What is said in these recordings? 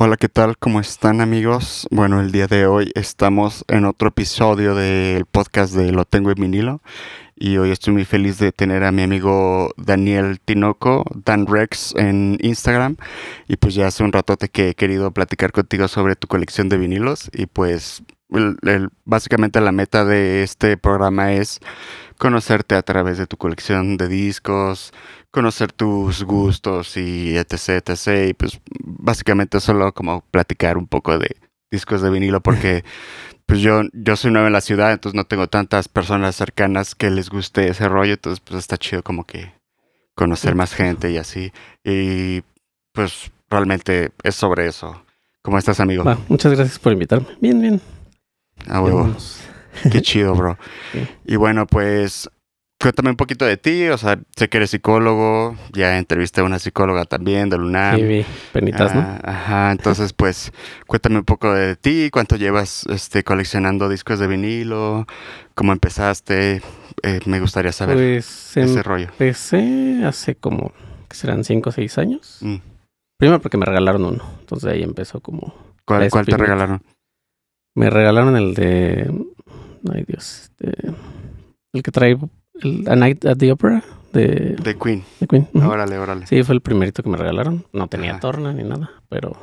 Hola, ¿qué tal? ¿Cómo están amigos? Bueno, el día de hoy estamos en otro episodio del podcast de Lo Tengo en Vinilo y hoy estoy muy feliz de tener a mi amigo Daniel Tinoco, Dan Rex en Instagram y pues ya hace un ratote que he querido platicar contigo sobre tu colección de vinilos y pues básicamente la meta de este programa es conocerte a través de tu colección de discos, conocer tus gustos y etc, etc. Y pues básicamente solo como platicar un poco de discos de vinilo porque pues yo, yo soy nuevo en la ciudad, entonces no tengo tantas personas cercanas que les guste ese rollo, entonces pues está chido como que conocer más gente y así. Y pues realmente es sobre eso. ¿Cómo estás, amigo? muchas gracias por invitarme. Bien, bien. A huevo. Qué chido, bro. Y bueno, pues cuéntame un poquito de ti, o sea, sé que eres psicólogo, ya entrevisté a una psicóloga también de Lunar. Sí, penitas, ¿no? Ah, ajá, entonces pues cuéntame un poco de ti, cuánto llevas este, coleccionando discos de vinilo, cómo empezaste, eh, me gustaría saber pues, ese em, rollo. Empecé hace como, que serán ¿Cinco o seis años. Mm. Primero porque me regalaron uno, entonces ahí empezó como... ¿cuál te regalaron? Me regalaron el de ay Dios, este, el que trae el, A Night at the Opera de, Queen. Órale, órale. Sí, fue el primerito que me regalaron. No tenía torna ni nada, pero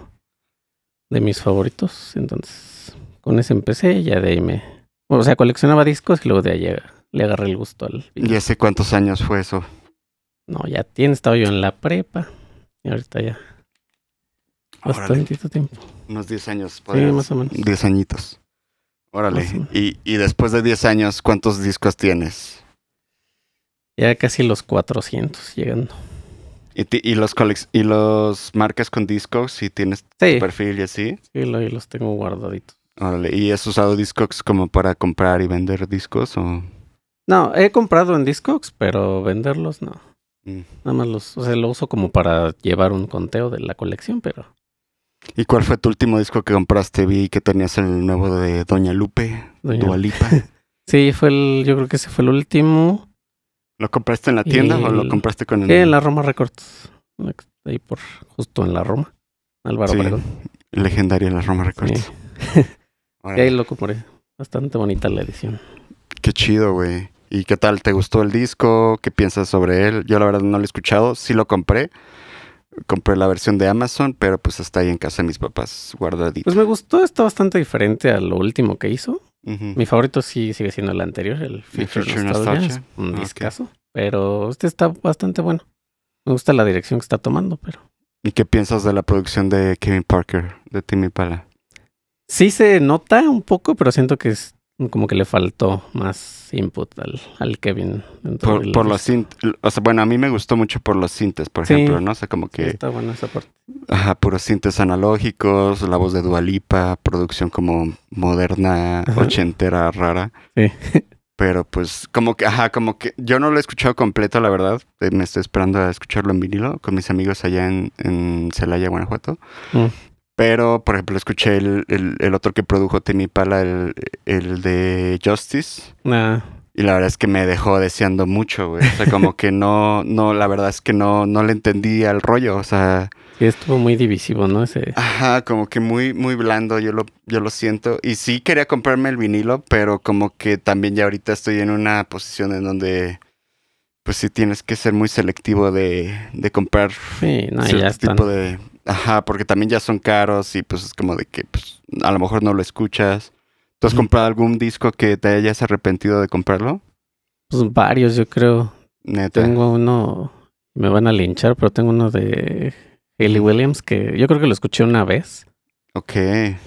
de mis favoritos. Entonces, con ese empecé y ya de ahí me... O sea, coleccionaba discos y luego de ahí le agarré el gusto al... ¿Y hace cuántos años fue eso? No, ya tiene, estaba yo en la prepa y ahorita ya... Bastantito tiempo. Unos 10 años. Sí, más o menos. 10 añitos. Órale, y, después de 10 años, ¿cuántos discos tienes? Ya casi los 400 llegando. ¿Y, los, y los marcas con discos si tienes tu perfil y así? Sí, los tengo guardaditos. Órale, ¿y has usado Discogs como para comprar y vender discos o...? No, he comprado en discos, pero venderlos no. Mm. Nada más los, o sea, lo uso como para llevar un conteo de la colección, pero ¿Y cuál fue tu último disco que compraste? Vi que tenías el nuevo de Doña Lupe, Doña... sí, fue el, yo creo que ese fue el último. ¿Lo compraste en la tienda o lo compraste con el...? Sí, eh, en la Roma Records. Ahí por, justo en la Roma. Álvaro sí, Legendaria en la Roma Records. ahí lo compré. Bastante bonita la edición. Qué chido, güey. ¿Y qué tal? ¿Te gustó el disco? ¿Qué piensas sobre él? Yo la verdad no lo he escuchado. Sí lo compré compré la versión de Amazon, pero pues está ahí en casa de mis papás guardadito. Pues me gustó, está bastante diferente a lo último que hizo. Mi favorito sí sigue siendo el anterior, el Future, un ah, discazo, pero este está bastante bueno. Me gusta la dirección que está tomando, pero... ¿Y qué piensas de la producción de Kevin Parker, de Timmy Pala? Sí se nota un poco, pero siento que es, como que le faltó más input al, al Kevin. Por, los o sea, bueno, a mí me gustó mucho por los sintes, por ejemplo, ¿no? O sea, como que... está buena esa parte. Ajá, puros sintes analógicos, la voz de Dualipa, producción como moderna, ochentera, rara. Sí. Pero pues, como que, ajá, como que yo no lo he escuchado completo, la verdad. Eh, me estoy esperando a escucharlo en vinilo con mis amigos allá en, en Celaya, Guanajuato. Mm. Pero, por ejemplo, escuché el, otro que produjo Timmy Pala, el, de Justice. Ah. Y la verdad es que me dejó deseando mucho, güey. O sea, como que no, no, la verdad es que no, no le entendí al rollo. O sea. estuvo muy divisivo, ¿no? Ese... Ajá, como que muy, muy blando, yo lo, yo lo siento. Y sí quería comprarme el vinilo, pero como que también ya ahorita estoy en una posición en donde pues sí tienes que ser muy selectivo de, comprar sí, no, tipo de, Ajá, porque también ya son caros y pues es como de que pues, a lo mejor no lo escuchas. ¿Tú has comprado algún disco que te hayas arrepentido de comprarlo? Pues varios, yo creo. ¿Neta? Tengo uno, me van a linchar, pero tengo uno de Ellie Williams que yo creo que lo escuché una vez. Ok.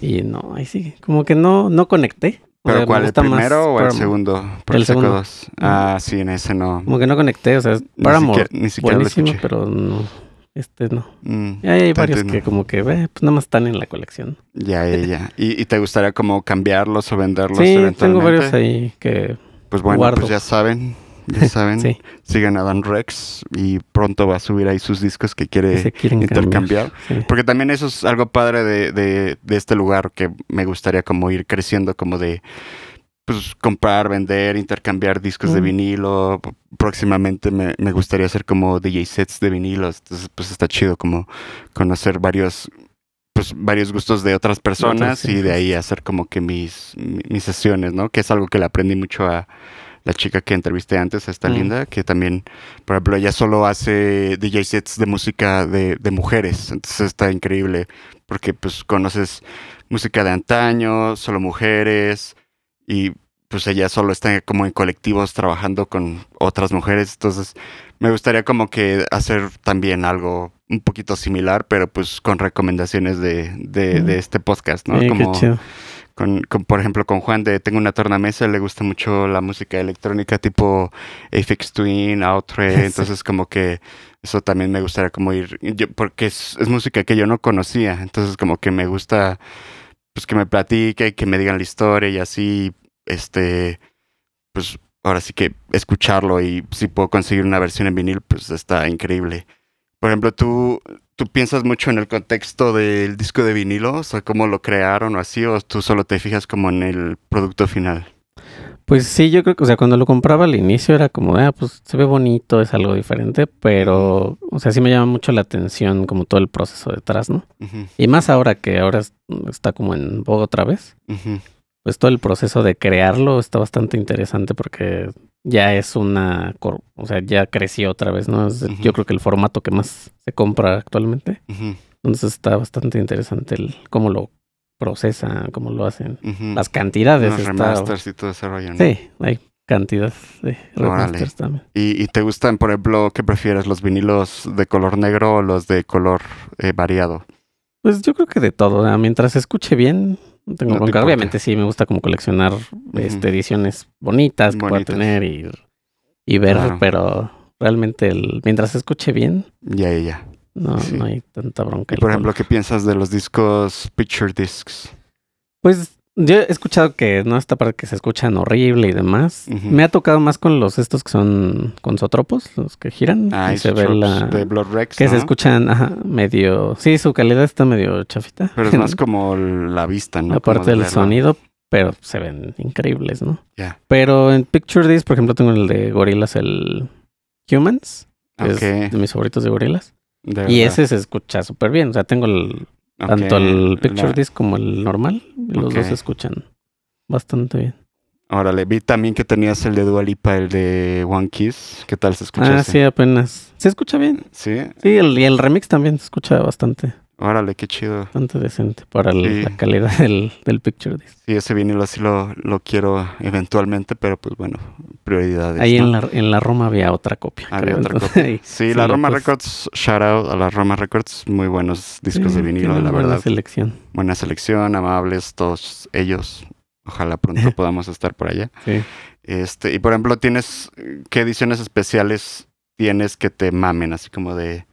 Y no, ahí sí, como que no, no conecté. ¿Pero cuál? ¿El primero o el segundo? el segundo. Ah, sí, en ese no. Como que no conecté, o sea, Paramore. Ni siquiera, ni siquiera lo escuché. pero no este no. Mm, hay, varios que como que, eh, pues nada más están en la colección. Ya, ya, ya. ¿Y, te gustaría como cambiarlos o venderlos sí, eventualmente? tengo varios ahí que Pues bueno, pues ya saben, ya saben. sí. Sigan a Dan Rex y pronto va a subir ahí sus discos que quiere intercambiar. Porque también eso es algo padre de este lugar que me gustaría como ir creciendo como de pues, comprar, vender, intercambiar discos de vinilo. Próximamente me, gustaría hacer como DJ sets de vinilos. Entonces, pues está chido como conocer varios, pues, varios gustos de otras personas y de ahí hacer como que mis, mis sesiones, ¿no? Que es algo que le aprendí mucho a la chica que entrevisté antes, a esta mm. linda, que también, por ejemplo, ella solo hace DJ sets de música de, de mujeres. Entonces está increíble porque pues conoces música de antaño, solo mujeres, y pues ella solo está como en colectivos trabajando con otras mujeres, entonces me gustaría como que hacer también algo un poquito similar, pero pues con recomendaciones de, este podcast, ¿no? como, con, por ejemplo, con Juan de Tengo una tornamesa, le gusta mucho la música electrónica tipo Aphex Twin, Outre, entonces como que eso también me gustaría como ir, porque es música que yo no conocía, entonces como que me gusta pues, que me platique, que me digan la historia y así, este, pues ahora sí que escucharlo y si puedo conseguir una versión en vinil, pues está increíble. Por ejemplo, tú, tú piensas mucho en el contexto del disco de vinilo, o sea, cómo lo crearon o así, o tú solo te fijas como en el producto final. Pues sí, yo creo que, o sea, cuando lo compraba al inicio era como, ah, pues se ve bonito, es algo diferente, pero, o sea, sí me llama mucho la atención como todo el proceso detrás, ¿no? Y más ahora que ahora está como en vogue otra vez, pues todo el proceso de crearlo está bastante interesante porque ya es una, o sea, ya creció otra vez, ¿no? Yo creo que el formato que más se compra actualmente. Entonces está bastante interesante el cómo lo procesa, como lo hacen. Las cantidades. y todo Sí, hay cantidades de remasters también. ¿Y, te gustan, por ejemplo, qué prefieres, los vinilos de color negro o los de color eh, variado? Pues yo creo que de todo. Mientras escuche bien, tengo Obviamente sí me gusta como coleccionar este, ediciones bonitas que pueda tener y, ver, pero realmente mientras escuche bien. Ya, ya, ya. No, no hay tanta bronca. por ejemplo, ¿qué piensas de los discos Picture Discs? Pues yo he escuchado que no está para que se escuchan horrible y demás. Me ha tocado más con los estos que son con zootropos, los que giran. Ah, se ve la. De Blood Rex. Que se escuchan, medio. Sí, su calidad está medio chafita. Pero es más como la vista, ¿no? Aparte del sonido, pero se ven increíbles, ¿no? Ya. Pero en Picture Discs, por ejemplo, tengo el de Gorilas, el Humans. Es de mis favoritos de Gorilas y ese se escucha súper bien. O sea, tengo tanto el Picture Disc como el normal. Los dos se escuchan bastante bien. ahora le vi también que tenías el de Dualipa, el de One Kiss. ¿Qué tal se escucha? Ah, sí, apenas. Se escucha bien. Sí. Sí, el, y el remix también se escucha bastante. Órale, qué chido. Bastante decente para la calidad del, picture disc. Sí, ese vinilo así lo, lo quiero eventualmente, pero pues bueno, prioridades. Ahí en, la, en la Roma había otra copia. Había sí, la Roma Records, shout out a la Roma Records, muy buenos discos de vinilo, la verdad. Buena selección. Buena selección, amables todos ellos. Ojalá pronto podamos estar por allá. Sí. Este, y por ejemplo, tienes, ¿qué ediciones especiales tienes que te mamen? Así como de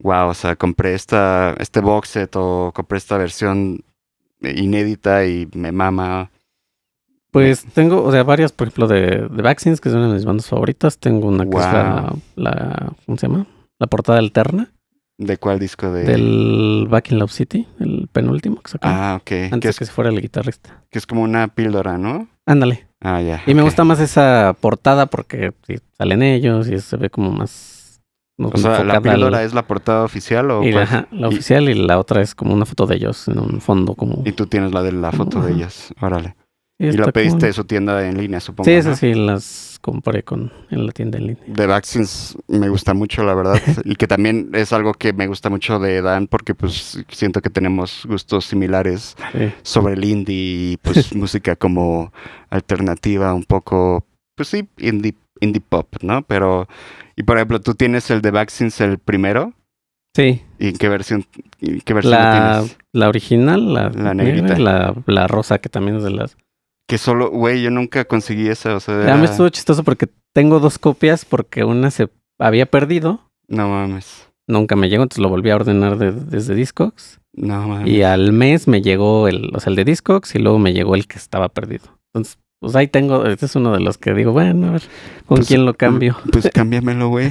wow, o sea, compré esta, este box set o compré esta versión inédita y me mama. Pues tengo, o sea, varias, por ejemplo, de, de Vaccines, que es una de mis bandas favoritas. Tengo una que es la, ¿cómo se llama? La portada alterna. ¿De cuál disco? De... Del Back in Love City, el penúltimo que sacó. Ah, ok. Antes que, se fuera el guitarrista. Que es como una píldora, ¿no? Ándale. Ah, ya. y me gusta más esa portada porque salen ellos y se ve como más o sea, la píldora es la portada oficial o. la, oficial y la otra es como una foto de ellos en un fondo como. Y tú tienes la de la foto de ellas. Órale. Y, la pediste de su tienda en línea, supongo. Sí, esas sí las compré con, en la tienda en línea. The Vaccines me gusta mucho, la verdad. y que también es algo que me gusta mucho de Dan, porque pues siento que tenemos gustos similares sobre el indie y pues música como alternativa, un poco, pues sí, indie indie pop, ¿no? Pero, y por ejemplo, tú tienes el de Vaccines, el primero. Sí. ¿Y qué versión, qué versión tienes? La original, la, la negrita. La, rosa, que también es de las. Que solo, güey, yo nunca conseguí esa. O sea, me estuvo chistoso porque tengo dos copias porque una se había perdido. No mames. Nunca me llegó, entonces lo volví a ordenar desde Discogs. No mames. Y al mes me llegó el, o sea, el de Discogs y luego me llegó el que estaba perdido. Entonces pues ahí tengo, este es uno de los que digo, bueno, a ver, ¿con pues, quién lo mm, cambio? Pues cámbiamelo, güey.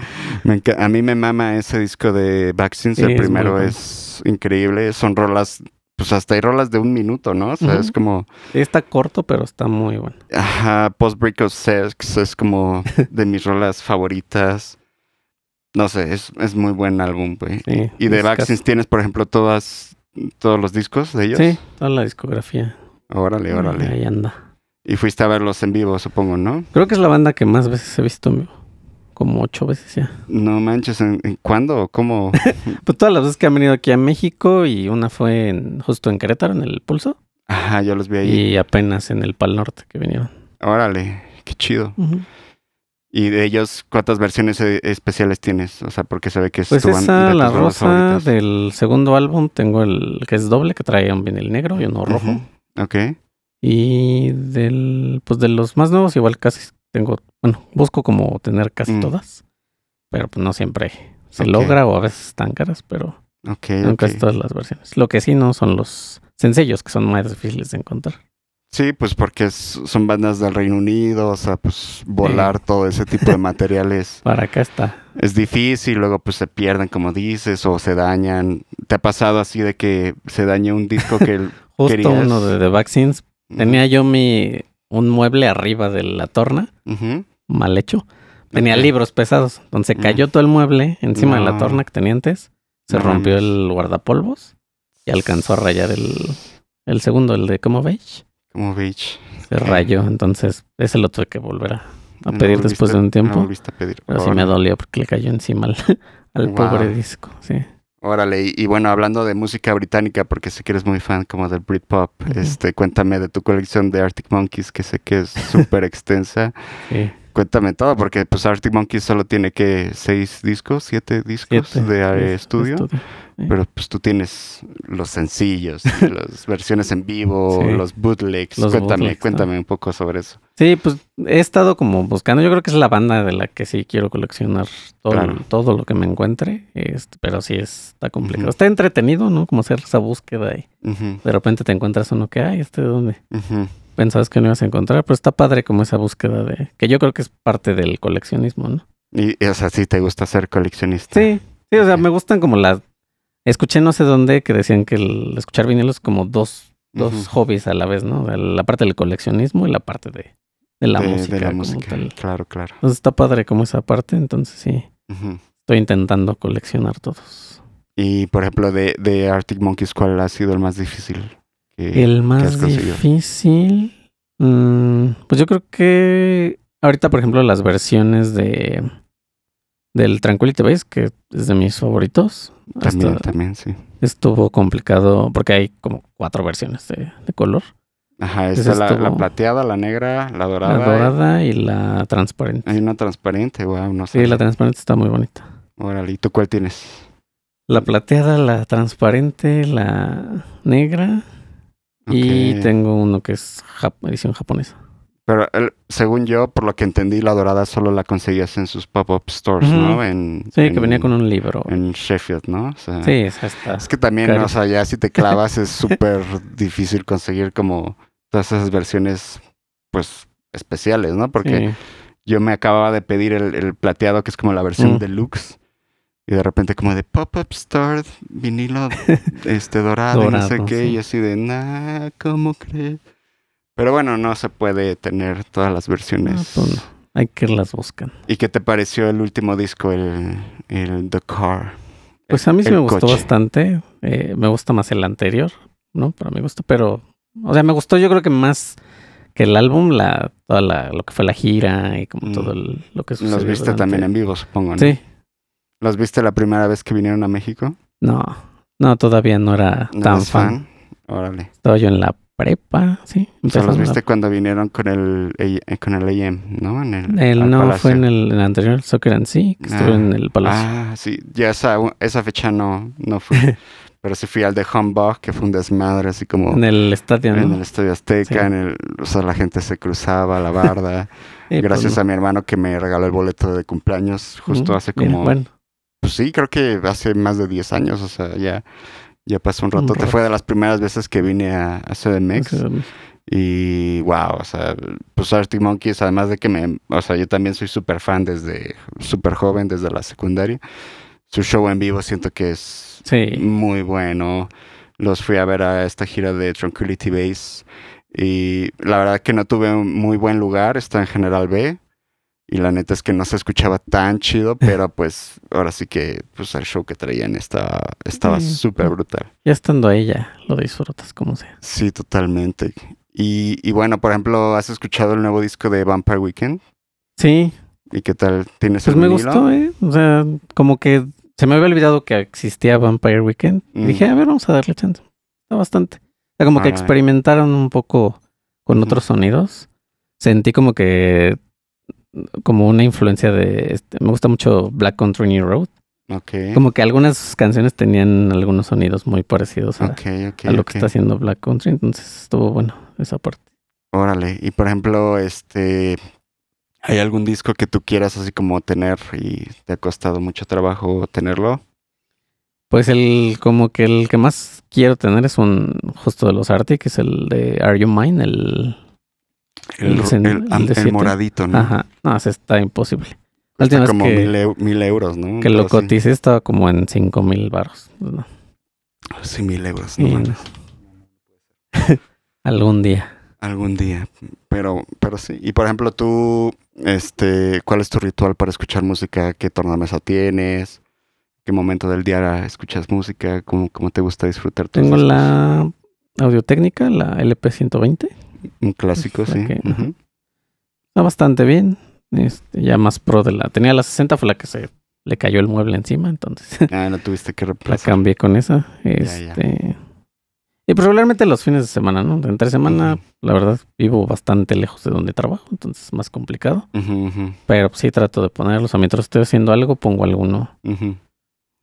a mí me mama ese disco de Vaccines, el primero es, increíble, son rolas pues hasta hay rolas de un minuto, ¿no? O sea, es como... Está corto, pero está muy bueno. Ajá, Post Break of Sex es como de mis rolas favoritas. No sé, es, muy buen álbum, güey. y de Vaccines tienes, por ejemplo, todas, todos los discos de ellos. Sí, toda la discografía. Órale, órale. Ahí anda. Y fuiste a verlos en vivo, supongo, ¿no? Creo que es la banda que más veces he visto en vivo. Como ocho veces ya. No manches, ¿en, cuándo? ¿Cómo? pues todas las veces que han venido aquí a México y una fue justo en Querétaro, en el Pulso. Ajá, yo los vi ahí. Y apenas en el Pal Norte que vinieron. Órale, qué chido. ¿Y de ellos cuántas versiones e, especiales tienes? O sea, porque se ve que es pues tu esa, de la rosa del segundo álbum, tengo el que es doble, que trae un el negro y uno rojo. Ok. Y del, pues de los más nuevos, igual casi tengo, bueno, busco como tener casi mm. todas, pero pues no siempre se logra o a veces están caras, pero okay, en todas las versiones. Lo que sí no son los sencillos, que son más difíciles de encontrar. Sí, pues porque son bandas del Reino Unido, o sea, pues volar todo ese tipo de materiales. Para acá está. Es difícil, luego pues se pierden, como dices, o se dañan. ¿Te ha pasado así de que se dañe un disco que Justo querías? uno de The Vaccines Tenía yo mi un mueble arriba de la torna, mal hecho. Tenía libros pesados, entonces cayó todo el mueble encima de la torna que tenía antes. Se rompió el guardapolvos y alcanzó a rayar el, el segundo, el de como beige. Como beige. Se rayó, entonces ese el otro que volver a, pedir después de un tiempo. sí me dolió porque le cayó encima al, pobre disco, sí. Órale, y, bueno, hablando de música británica, porque sé que eres muy fan como del Britpop, este, cuéntame de tu colección de Arctic Monkeys, que sé que es súper extensa. Sí. Cuéntame todo, porque pues Arctic Monkeys solo tiene que seis discos, siete discos de estudio. Pero pues tú tienes los sencillos, las versiones en vivo, los bootlegs. cuéntame, cuéntame un poco sobre eso. Sí, pues he estado como buscando. Yo creo que es la banda de la que sí quiero coleccionar todo, todo lo que me encuentre. Este, pero sí está complicado. Está entretenido, ¿no? Como hacer esa búsqueda y de repente te encuentras uno que, hay, ¿este de dónde? pensabas que no ibas a encontrar, pero está padre como esa búsqueda de, que yo creo que es parte del coleccionismo, ¿no? Y, es así, te gusta ser coleccionista. Sí, sí, o sea, me gustan como las, escuché no sé dónde que decían que el escuchar vinilos como dos, dos hobbies a la vez, ¿no? la parte del coleccionismo y la parte de, la música. De la claro, claro. Entonces está padre como esa parte, entonces sí, estoy intentando coleccionar todos. Y por ejemplo, de, de Arctic Monkeys, ¿cuál ha sido el más difícil? Eh, el más Difícil. Mm, pues yo creo que ahorita, por ejemplo, las versiones de del Tranquility ¿veis? que es de mis favoritos. También, también, sí. Estuvo complicado porque hay como cuatro versiones de, color. Ajá, esa es la, plateada, la negra, la dorada. La dorada y, la transparente. Hay una transparente, wow, no sé. Sí, la transparente está muy bonita. Órale, ¿y tú cuál tienes? La plateada, la transparente, la negra y tengo uno que es edición japonesa. Pero según yo, por lo que entendí, la dorada solo la conseguías en sus pop-up stores, ¿no? En, sí, que venía con un libro. En Sheffield, ¿no? sí, esa está. Es que también, o sea, ya si te clavas es súper difícil conseguir como todas esas versiones, pues, especiales, ¿no? Porque yo me acababa de pedir el, plateado, que es como la versión mm. deluxe. Y de repente como de pop-up Star vinilo este dorado, no sé qué, y así de, nah, ¿cómo crees? Pero bueno, no se puede tener todas las versiones. Ah, pues hay que las buscan. ¿Y qué te pareció el último disco, el, el The Car? Pues a mí sí me gustó bastante. Eh, me gusta más el anterior, ¿no? Para me gustó, pero. O sea, me gustó yo creo que más que el álbum, la, toda la, lo que fue la gira y como todo mm. lo que sucedió. Los viste también en vivo, supongo, ¿no? Sí, ¿Los viste la primera vez que vinieron a México? No, no, todavía no era tan fan. Órale. Estaba yo en la prepa, sí. O los viste cuando vinieron con el, eh, con el AM, ¿no? el, eh, no, fue en el, anterior Soccer Sí, que ah. en el Palacio. Ah, sí, ya esa, esa fecha no, no fui. pero sí fui al de Humbug, que fue un desmadre, así como... En el estadio, ¿no? En el estadio Azteca, en el, o sea, la gente se cruzaba, la barda. Pues Gracias a mi hermano que me regaló el boleto de cumpleaños justo hace como... bueno. Pues sí, creo que hace más de 10 años, o sea, ya, ya pasó un rato. Te fue de las primeras veces que vine a, CDMX. Y wow, o sea, pues Arctic Monkeys, además de que me, o sea, yo también soy súper fan desde súper joven, desde la secundaria. Su show en vivo siento que es muy bueno. Los fui a ver a esta gira de Tranquility Base y la verdad que no tuve un muy buen lugar, está en General B y la neta es que no se escuchaba tan chido, pero pues ahora sí que pues el show que traían estaba, estaba súper brutal. Ya estando ahí ya lo disfrutas como sea. Sí, totalmente. Y, bueno, por ejemplo, ¿has escuchado el nuevo disco de Vampire Weekend? Sí. ¿Y qué tal? ¿Tienes Pues me gustó, ¿eh? O sea, como que se me había olvidado que existía Vampire Weekend. Y mm. dije, a ver, vamos a darle chance. Está bastante. O sea, como que experimentaron un poco con otros sonidos. Sentí como que como una influencia de... Este, me gusta mucho Black Country New Road. Como que algunas canciones tenían algunos sonidos muy parecidos a, a lo que está haciendo Black Country, entonces estuvo bueno esa parte. Órale, y por ejemplo, este, ¿hay algún disco que tú quieras así como tener y te ha costado mucho trabajo tenerlo? Pues el, como que el que más quiero tener es un, justo de los Arctic, es el de Are You Mine, el el, el, moradito, ¿no? Ajá. No, eso está imposible. Está como mil, euros, ¿no? Que lo cotice estaba como en cinco mil baros. Sí, mil euros. No Algún día. Algún día. Pero, pero sí. Y por ejemplo, tú, este, ¿cuál es tu ritual para escuchar música? ¿Qué tornamesa tienes? ¿Qué momento del día escuchas música? ¿Cómo, te gusta disfrutar? Tengo la la técnica, la LP 120. Un clásico, sí. Está bastante bien. Este, ya más pro de la. Tenía la 60, fue la que se le cayó el mueble encima, entonces. Ah, no tuviste que reemplazar. La cambié con esa. Este. Y probablemente los fines de semana, ¿no? Entre semana, la verdad, vivo bastante lejos de donde trabajo, entonces es más complicado. Pero sí trato de ponerlos. O mientras estoy haciendo algo, pongo alguno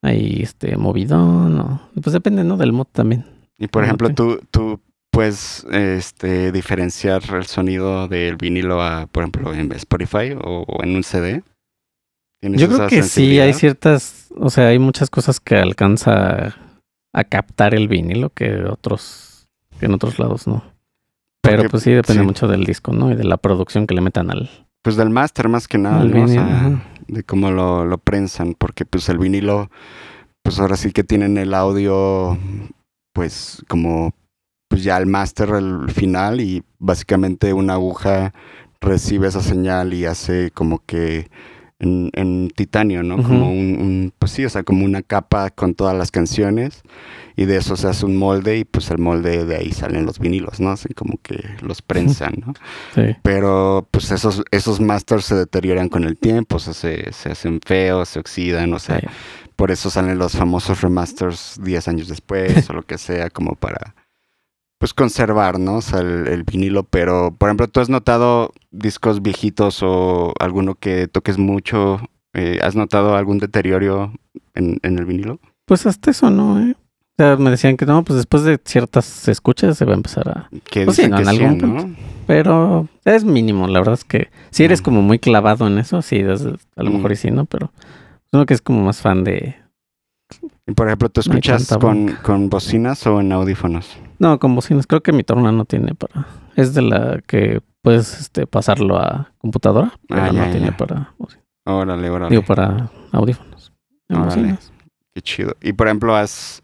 ahí, este, movidón. no Pues depende, ¿no? Del mod también. Y por ejemplo, tú, tú puedes este, diferenciar el sonido del vinilo a, por ejemplo, en Spotify o, en un CD? Yo creo que sí, hay ciertas, o sea, hay muchas cosas que alcanza a captar el vinilo que otros, en otros lados no. Pero pues sí, depende mucho del disco, ¿no? Y de la producción que le metan al... Pues del máster más que nada, de cómo lo, lo prensan, porque pues el vinilo, pues ahora sí que tienen el audio, pues como pues ya el máster al final y básicamente una aguja recibe esa señal y hace como que en, titanio, ¿no? Como un, pues sí, o sea, como una capa con todas las canciones y de eso se hace un molde y pues el molde de ahí salen los vinilos, ¿no? Así como que los prensan, ¿no? Sí. Pero pues esos, esos masters se deterioran con el tiempo, o se, hacen feos, se oxidan, o sea, por eso salen los famosos remasters 10 años después o lo que sea, como para pues conservar, ¿no? O sea, el, vinilo, pero por ejemplo, ¿tú has notado discos viejitos o alguno que toques mucho? Eh, ¿Has notado algún deterioro en, en, el vinilo? Pues hasta eso no, ¿eh? O sea, me decían que no, pues después de ciertas escuchas se va a empezar a... Que pues en algún Pero es mínimo, la verdad es que si eres mm. como muy clavado en eso, sí, a lo mejor mm. y sí, ¿no? Pero pues, uno que es como más fan de, y Por ejemplo, ¿tú escuchas con, bocinas o en audífonos? No, con bocinas. Creo que mi torna no tiene para. Es de la que puedes este, pasarlo a computadora, pero ah, no tiene para bocinas. Órale, órale. Digo, para audífonos. Órale. Bocinas. Qué chido. Y por ejemplo, ¿has,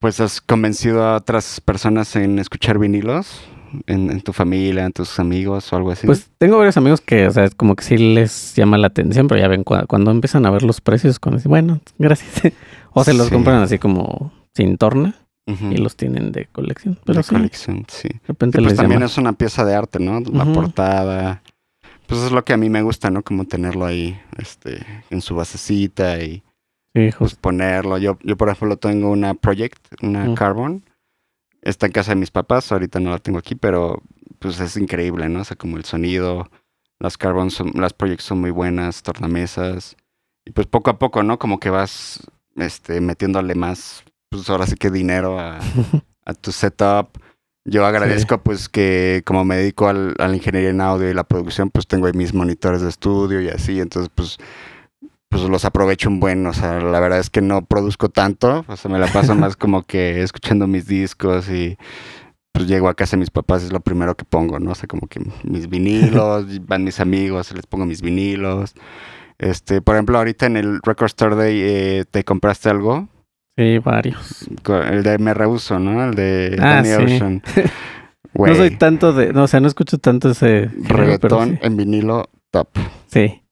pues, has convencido a otras personas en escuchar vinilos? en, tu familia, en tus amigos o algo así? Pues tengo varios amigos que, o sea, es como que sí les llama la atención, pero ya ven, cuando empiezan a ver los precios, cuando dicen, bueno, gracias. o se los compran así como sin torna. Y los tienen de colección. de colección, sí. De repente pues les también es una pieza de arte, ¿no? La portada. Pues es lo que a mí me gusta, ¿no? Como tenerlo ahí, este, en su basecita y pues, ponerlo. Yo, yo, por ejemplo, tengo una Project, una Carbon, está en casa de mis papás, ahorita no la tengo aquí, pero pues es increíble, ¿no? O sea, como el sonido, las Carbon, las proyectos son muy buenas, tornamesas, y pues poco a poco, ¿no? Como que vas este, metiéndole más, pues ahora sí que dinero a, tu setup. Yo agradezco pues que como me dedico al, a la ingeniería en audio y la producción, pues tengo ahí mis monitores de estudio y así, entonces pues pues, los aprovecho un buen, o sea, la verdad es que no produzco tanto, o sea, me la paso más como que escuchando mis discos y pues llego a casa de mis papás, es lo primero que pongo, ¿no? O sea, como que mis vinilos, van mis amigos, les pongo mis vinilos. Este, por ejemplo, ahorita en el Record Store Day, eh, ¿te compraste algo? Sí, varios. El de Me Rehuso, ¿no? El de Danny ah, Ocean. no soy tanto de, no, o sea, no escucho tanto ese reggaetón en vinilo top. Sí.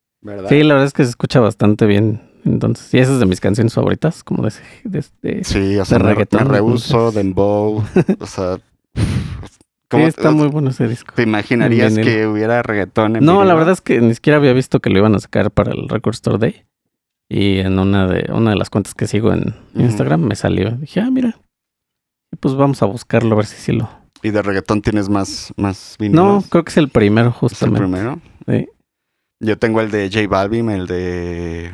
Sí, la verdad es que se escucha bastante bien. Entonces, y esas es de mis canciones favoritas, como de, de, este, Sí, o o sea... está muy bueno ese disco. ¿Te imaginarías que hubiera reggaetón en No, la verdad es que ni siquiera había visto que lo iban a sacar para el Record Store Day. Y en una de, una de las cuentas que sigo en Instagram me salió. Dije, ah, mira. Y pues vamos a buscarlo, a ver si sí lo. ¿Y de reggaetón tienes más, más vinilos? No, creo que es el primero, justamente. el primero? Sí. Yo tengo el de J Balvin, el de.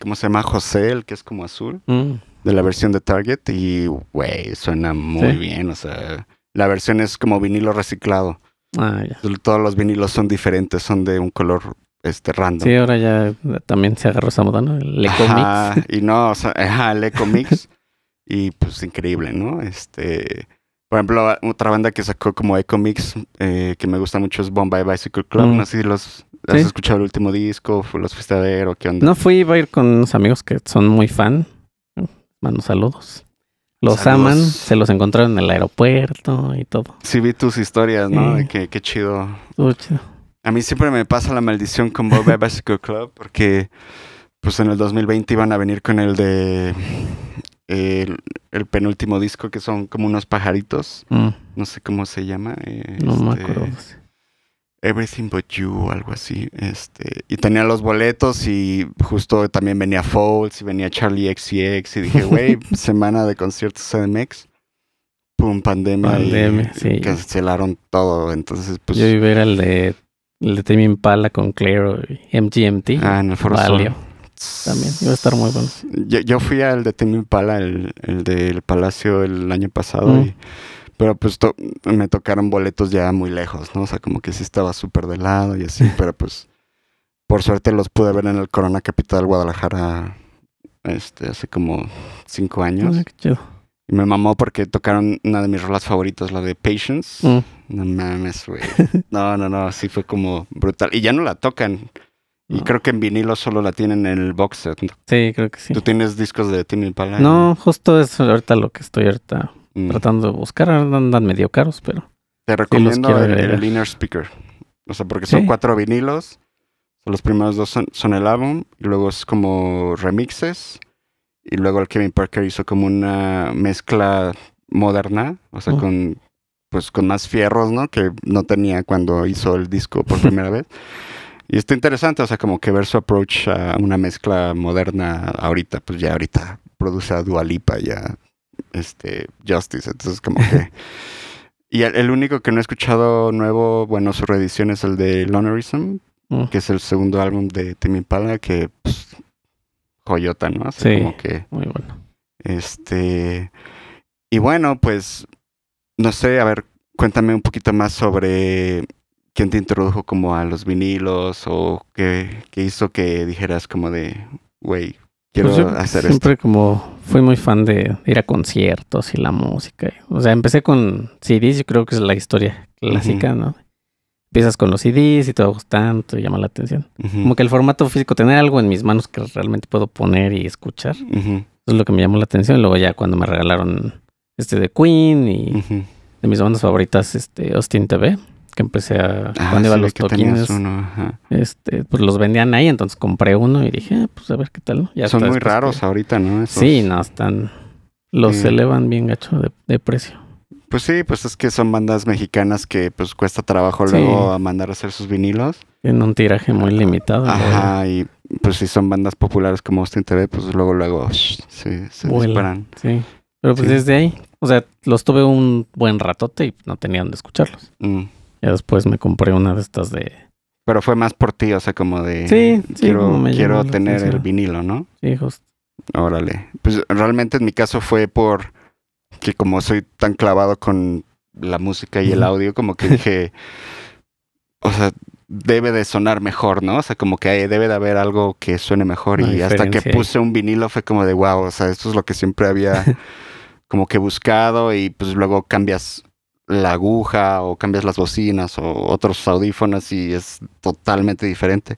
¿Cómo se llama? José, el que es como azul. Mm. De la versión de Target. Y, güey, suena muy bien. O sea, la versión es como vinilo reciclado. Ah, todos los vinilos son diferentes, son de un color este random. Sí, ahora ya también se agarró esa moda, ¿no? El Eco Y no, o sea, el Eco Mix. y pues increíble, ¿no? Este. Por ejemplo, otra banda que sacó como Eco Mix, eh, que me gusta mucho es Bombay Bicycle Club. Mm. No sé los ¿Has escuchado el último disco? ¿Los fuiste a ver qué onda? No fui, iba a ir con unos amigos que son muy fan. Mando saludos. Los aman, se los encontraron en el aeropuerto y todo. Sí, vi tus historias, ¿no? Qué, chido. A mí siempre me pasa la maldición con Boba Bicycle Club porque pues en el 2020 iban a venir con el de el, penúltimo disco que son como unos pajaritos. Mm. No sé cómo se llama. no me este, acuerdo. Everything But You, algo así. Este, y tenía los boletos y justo también venía Folds y venía Charlie XCX y dije, güey, semana de conciertos MX. Pum, pandemia. pandemia y, cancelaron todo. Entonces, pues. Yo iba a ir al de, el de Timmy Impala con Claire y MGMT. Ah, en el Foro También, iba a estar muy bueno. Yo, fui al de Timmy Impala, el, del Palacio el año pasado y pero pues me tocaron boletos ya muy lejos, ¿no? O sea, como que sí estaba súper de lado y así, pero pues por suerte los pude ver en el Corona Capital Guadalajara este, hace como cinco años. Ah, y me mamó porque tocaron una de mis rolas favoritas, la de Patience. Mm. No mames, güey. No, no, no, sí fue como brutal. Y ya no la tocan. Y ah. creo que en vinilo solo la tienen en el box set. Sí, creo que sí. ¿Tú tienes discos de Timmy Impala? No, justo es ahorita lo que estoy ahorita Mm. tratando de buscar. Andan medio caros, pero. Te recomiendo el, Linear Speaker. O sea, porque son cuatro vinilos. Los primeros dos son, el álbum, y luego es como remixes. Y luego el Kevin Parker hizo como una mezcla moderna, o sea, mm. con pues con más fierros, ¿no? Que no tenía cuando hizo el disco por primera vez. Y está interesante, o sea, como que ver su approach a una mezcla moderna ahorita, pues ya ahorita produce a Dualipa, ya este, Justice. Entonces, como que. y el, único que no he escuchado nuevo, bueno, su reedición es el de Lonerism, mm. que es el segundo álbum de Timmy Pala, que. Pues, joyota, ¿no? Así sí. Como que, muy bueno. Este. Y bueno, pues. No sé, a ver, cuéntame un poquito más sobre quién te introdujo como a los vinilos o qué, qué hizo que dijeras como de, güey, pues siempre como fui muy fan de ir a conciertos y la música. O sea, empecé con CDs, yo creo que es la historia clásica, ¿no? Empiezas con los CDs y te va gustando, te llama la atención. Como que el formato físico, tener algo en mis manos que realmente puedo poner y escuchar, eso es lo que me llamó la atención. Luego ya cuando me regalaron este de Queen y de mis bandas favoritas, este Austin TV que empecé a cuando ah, los toquines. Este, pues los vendían ahí, entonces compré uno y dije, ah, pues a ver qué tal. Son muy raros ahorita, ¿no? sí, no, están. Los elevan bien gacho de, precio. Pues sí, pues es que son bandas mexicanas que pues cuesta trabajo luego a mandar a hacer sus vinilos. En un tiraje muy limitado. Ajá, y pues si son bandas populares como Austin TV, pues luego, luego sí, se disparan. Sí. Pero pues desde ahí, o sea, los tuve un buen ratote y no tenían de escucharlos. Mm. Ya después me compré una de estas de... Pero fue más por ti, o sea, como de... Sí, sí Quiero, quiero tener el vinilo, ¿no? Sí, justo. Órale. Pues realmente en mi caso fue por que como soy tan clavado con la música y el audio, como que dije, o sea, debe de sonar mejor, ¿no? O sea, como que debe de haber algo que suene mejor. y hasta que puse un vinilo fue como de, wow, o sea, esto es lo que siempre había como que buscado y pues luego cambias la aguja o cambias las bocinas o otros audífonos y es totalmente diferente.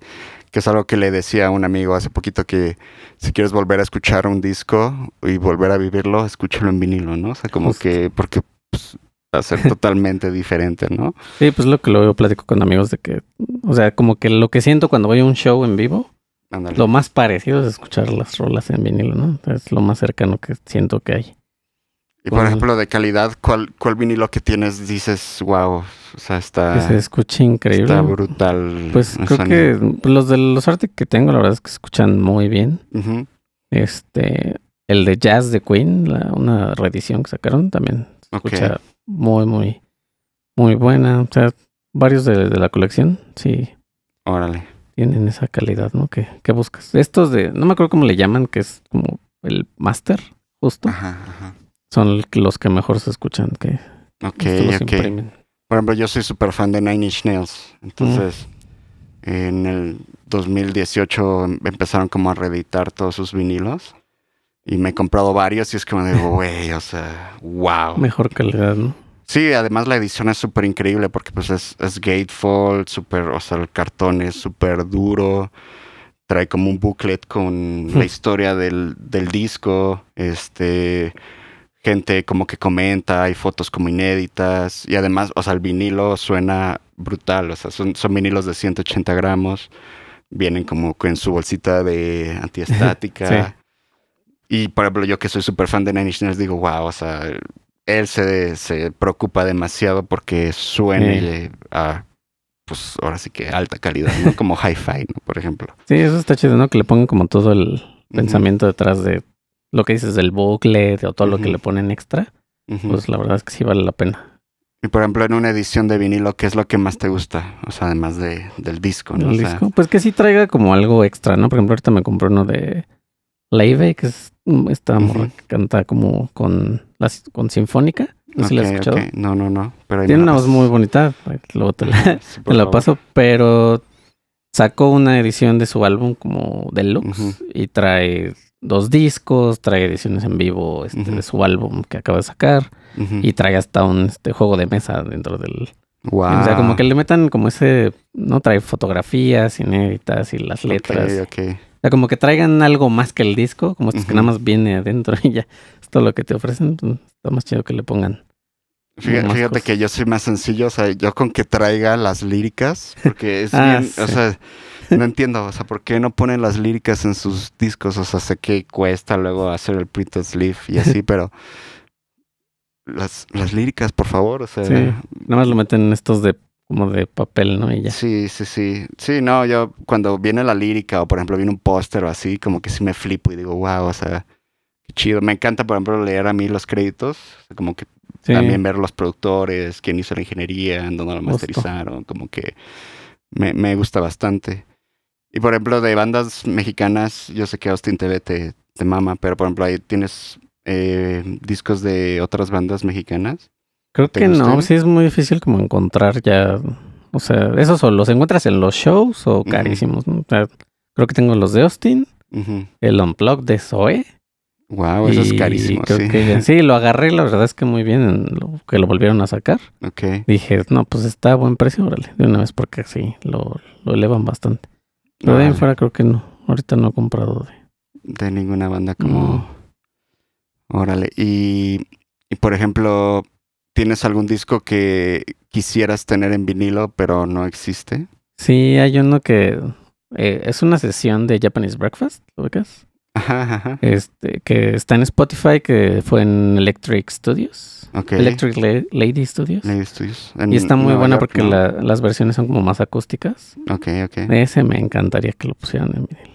Que es algo que le decía a un amigo hace poquito que si quieres volver a escuchar un disco y volver a vivirlo, escúchalo en vinilo, ¿no? O sea, como que porque pues, va a ser totalmente diferente, ¿no? Sí, pues lo que veo platico con amigos de que, o sea, como que lo que siento cuando voy a un show en vivo, lo más parecido es escuchar las rolas en vinilo, ¿no? Es lo más cercano que siento que hay. Y por ejemplo, de calidad, ¿cuál, cuál vinilo que tienes dices, wow, o sea, está... se escucha increíble. Está brutal. Pues creo que pues, los de los Arctic que tengo, la verdad es que se escuchan muy bien. Este, el de Jazz de Queen, una reedición que sacaron también, se escucha muy, muy, muy buena. O sea, varios de, la colección, sí. Órale. Tienen esa calidad, ¿no? Que, buscas. Estos de, no me acuerdo cómo le llaman, que es como el master, justo. Ajá, ajá son los que mejor se escuchan que okay, Por ejemplo, yo soy súper fan de Nine Inch Nails. Entonces, en el 2018 empezaron como a reeditar todos sus vinilos. Y me he comprado varios y es que me digo, güey, o sea, wow. Mejor calidad, ¿no? Sí, además la edición es súper increíble porque pues es, gatefold, súper, o sea, el cartón es súper duro. Trae como un booklet con la hmm. historia del, del disco. Este gente como que comenta, hay fotos como inéditas y además, o sea, el vinilo suena brutal, o sea, son, son vinilos de 180 gramos, vienen como en su bolsita de antiestática. Y por ejemplo, yo que soy súper fan de Nine Inch Nails, digo, wow, o sea, él se, se preocupa demasiado porque suene a, pues ahora sí que alta calidad, ¿no? Como hi-fi, ¿no? Por ejemplo. Sí, eso está chido, ¿no? Que le pongan como todo el pensamiento detrás de lo que dices del booklet o todo lo que le ponen extra, pues la verdad es que sí vale la pena. Y por ejemplo, en una edición de vinilo, ¿qué es lo que más te gusta? O sea, además de, del disco, ¿no? disco? Pues que sí traiga como algo extra, ¿no? Por ejemplo, ahorita me compré uno de Leive, que es mm, esta que canta como con, con Sinfónica. No sé si la has escuchado. No, no, no. Tiene una voz muy bonita, luego te la, paso, pero sacó una edición de su álbum como deluxe Lux y trae dos discos, trae ediciones en vivo este, de su álbum que acaba de sacar y trae hasta un este, juego de mesa dentro del... O sea, como que le metan como ese, ¿no? Trae fotografías inéditas y las letras. O sea, como que traigan algo más que el disco, como estos que nada más viene adentro y ya esto lo que te ofrecen, pues, está más chido que le pongan. Fíjate, que yo soy más sencillo, o sea, yo con que traiga las líricas, porque es ah, bien, o sea no entiendo, o sea, ¿por qué no ponen las líricas en sus discos? O sea, sé que cuesta luego hacer el print and sleeve y así, pero las, líricas, por favor, o sea... nada más lo meten en estos de como de papel, ¿no? Y ya. Sí, sí, sí. Sí, no, yo cuando viene la lírica o por ejemplo viene un póster o así, como que sí me flipo y digo, wow, o sea, qué chido. Me encanta, por ejemplo, leer a mí los créditos, como que también ver los productores, quién hizo la ingeniería, dónde lo masterizaron, como que me, me gusta bastante. Y por ejemplo, de bandas mexicanas, yo sé que Austin TV te, te mama, pero por ejemplo, ahí tienes eh, discos de otras bandas mexicanas. Creo que no, sí es muy difícil como encontrar ya. O sea, esos o los encuentras en los shows o carísimos. creo que tengo los de Austin, el Unplugged de Zoe. Wow, eso es carísimo. sí. lo agarré, la verdad es que muy bien lo, que lo volvieron a sacar. Dije, no, pues está a buen precio, órale, de una vez, porque sí, lo elevan bastante. Lo de fuera creo que no. Ahorita no he comprado de. ninguna banda como. Órale. Y, por ejemplo, ¿tienes algún disco que quisieras tener en vinilo, pero no existe? Sí, hay uno que. Eh, es una sesión de Japanese Breakfast, ¿lo ves Ajá, Este, que está en Spotify, que fue en Electric Studios. Electric Lady Studios. Lady y está muy buena porque las versiones son como más acústicas. Ok, Ese me encantaría que lo pusieran en vinil.